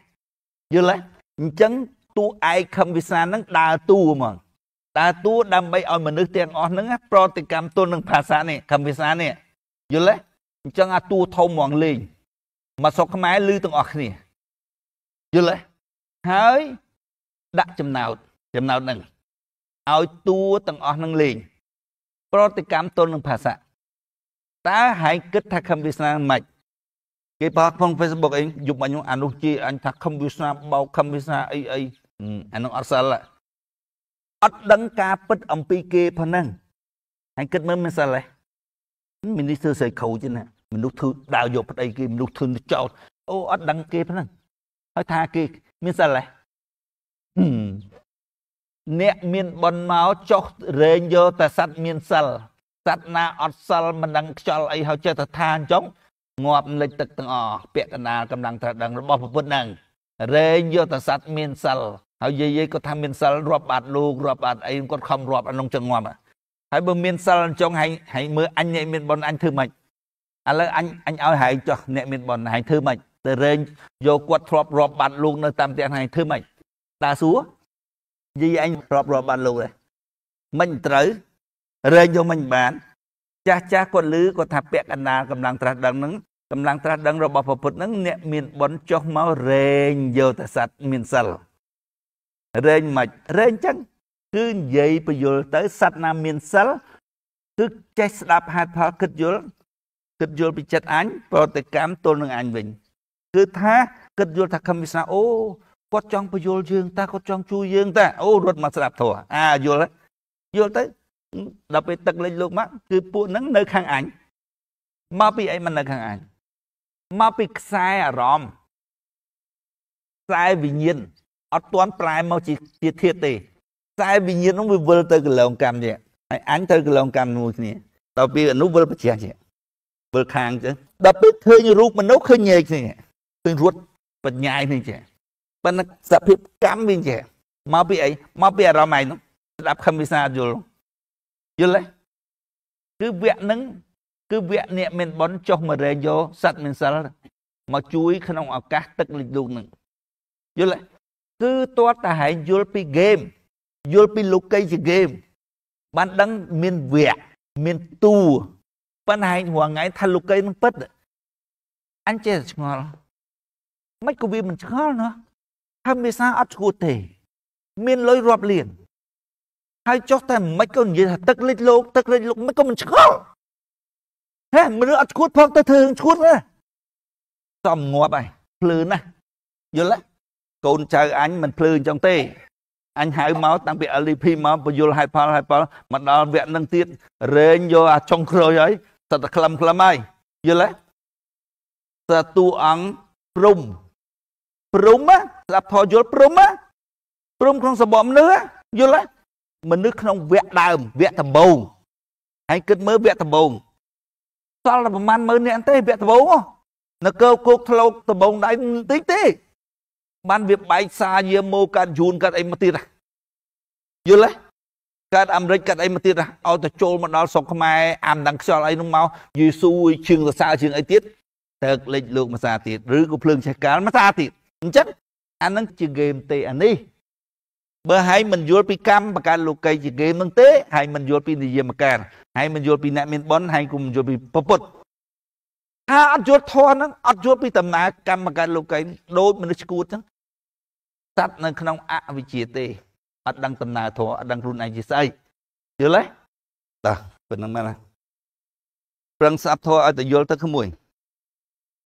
យល់ទេអញ្ចឹងតួឯកខឹមវិសានឹងដើរតួហ្មងដើរតួដើម្បីឲ្យមនុស្សទាំងអស់ហ្នឹងប្រតិកម្មទល់នឹងភាសានេះខឹមវិសានេះយល់ទេអញ្ចឹងអាតួធំហ្មងលេងមកស្រុកខ្មែរឮទាំងអស់គ្នាយល់ទេហើយដាក់ចំណោតចំណោតហ្នឹងឲ្យតួទាំងអស់ហ្នឹងលេង ប្រតិកម្មទល់នឹងភាសាតើហែងគិតថាខំវាសនាមិនគេបើក្នុង Facebook អីយប់អញអានោះជាអញថាខំវាសនាបោកខំវាសនាអីអីអានោះអត់សិលអត់ដឹងការពិតអំពីគេផងហ្នឹងហែងគិតមើលមិនសិលទេមីនីសឺសៃខូចណាមនុស្សធ្វើដើរយកប្តីគេមនុស្សធឿនចោតអូអត់ដឹងគេហ្នឹងហើយថាគេមានសិលហ៎អ្នកមានបនមកចុះរែងយកតែសัตว์មានសិលសัตว์ណាអត់សិលមិនដឹងខ្យល់អីហើយចេះតែថាអញ្ចឹងងាប់លិចទឹកទាំងអស់ពាក្យកណាលកំឡាំងត្រាដឹងរបស់ប្រពន្ធហ្នឹងរែងយកតែសัตว์មានសិលហើយយាយយាយក៏ថាមានសិលរាប់បាតលោករាប់បាតអីគាត់ខំរាប់អានោះចឹងងាប់ហើយបើមានសិលចុងហែងហែងមើលអញអ្នកមានប៉ុនអញធ្វើម៉េចឥឡូវអញអញឲ្យហែងចុះអ្នកមានប៉ុនហែងធ្វើម៉េចទៅរែងយកគាត់ធ្លាប់រាប់បាត់លោកនៅ តាមផ្ទះហែងធ្វើម៉េចតាសួរនិយាយអញរាប់រាប់បាត់លោកដែរមិនត្រូវរែងយកមិនបាន ចាស់ចាស់គាត់លឺគាត់ថាពាក់កណ្ដាលកម្លាំងត្រាស់ដឹងហ្នឹងកម្លាំងត្រាស់ដឹងរបស់ព្រះពុទ្ធហ្នឹងអ្នកមានប៉ុនចុះមករែងយកតែសัตว์មានសិលរែងមិនរែងចឹងគឺនិយាយពយល់ទៅសត្វណាមានសិលគឺចេះស្ដាប់ហេតុផលគិតយល់គិតយល់ពីចិត្តអញប្រតិកម្មទល់នឹងអញវិញ គឺ ថាគិតយល់ថាខំវាសនាអូគាត់ចង់ពយល់យើងតាគាត់ចង់ជួយយើងតាអូរត់មកស្ដាប់ធម៌អាយល់យល់ទៅដល់ពេលទឹកលេចលោកមកគឺពួកហ្នឹងនៅ ខាងអញមកពីអីមិននៅខាងអញមកពីខ្សែអារម្មណ៍ខ្សែវិញ្ញាណអត់ទាន់ប្រែមកជាជាធាតទេតែវិញ្ញាណនោះវាវិលទៅកន្លង កម្មទៀតហើយអញទៅកន្លងកម្មមួយគ្នាដល់ពេលអនុវិលបច្ចេកទៀតវិលខាងទៅដល់ពេលឃើញរូបមនុស្សឃើញញែកគ្នាឃើញរត់បញ្ញាយនេះចេះប៉ុន្តែសភាពកម្មវិញចេះមកពីអីមកពីអារម្មណ៍ឯនោះស្ដាប់ខំវិសាយល់យល់ទេគឺវគ្គហ្នឹងគឺវគ្គអ្នកមានបនចុះមករែងយកសัตว์មានសិលមកជួយក្នុងឱកាសទឹកលិចលូកហ្នឹងយល់ទេគឺទាត់តែហែងយល់ពីហ្គេមយល់ពីលោកីជាហ្គេមបានដឹងមានវគ្គមានតួប៉ុន្តែហែងរងថ្ងៃថាលោកីនឹងពិតអញចេះឆ្ងល់មិនក៏វាមិនឆ្ងល់ណោះថាមេសាអត់ឈួតទេមានលុយរាប់លាន ហើយចុះតែមិនក៏និយាយថាទឹកលិចលោកទឹកលិចលោកមិនក៏មិនឆ្ងល់ហេមនុស្សអត់ឈួតផងទៅធ្វើឈួតណាសំងាប់ហើយភ្លឺណាយល់ទេកូនចៅអញមិនភ្លឺអញ្ចឹងទេអញហៅមកតាំងពី LP មកបញ្យល់ហេតុផលហេតុផលមកដល់វគ្គនឹងទៀតរែងយកអាចុងក្រោយហើយតើតក្លឹមក្លឹមហើយយល់ទេតើតួអង្គព្រំព្រំណាស្ដាប់ធរយល់ព្រំណាព្រំក្នុងសបមនុស្សយល់ទេមនុស្សក្នុងវគ្គដើមវគ្គដំបូងហើយគិតមើលវគ្គដំបូង សល់តែប្រហែល10000នាក់ទេវគ្គដំបូងនៅកើគោកធ្លោកដំបូងដៃបន្តិចទេបានវាបែកសារយាមមកកាត់យូនកាត់អីមកទៀតយល់ទេកាត់អាមេរិកកាត់អីមកទៀតឲ្យទៅចូលមកដល់ស្រុកខ្មែរអាមដងខ្យល់អីនោះមកយេស៊ូជាងសរសើរជាងអីទៀតតើកលេច លោកមួយសារទៀតឬក៏ភ្លើងឆេះកាលមួយសារទៀតអញ្ចឹងអានឹងជាហ្គេមទេអានេះបើហើយមិនយល់ពីកម្មបកាលោកីជាហ្គេមនឹងទេហើយមិនយល់ពីនិយមការហើយមិនយល់ពីអ្នកមានបនហើយគុំយល់ពីពពុទ្ធអាអត់យល់ធម៌ហ្នឹងអត់យល់ពីដំណើរកម្មកើតលោកីដូចមនុស្សឈួតហ្នឹងសត្វនៅក្នុងអវិជ្ជាទេអត់ដឹងដំណើរធម៌អត់ដឹងខ្លួនឯងជាស្អីយល់ទេតោះប៉ុណ្្នឹងមែនទេប្រឹងស្អប់ធម៌ឲ្យតែយល់ទៅក្មួយ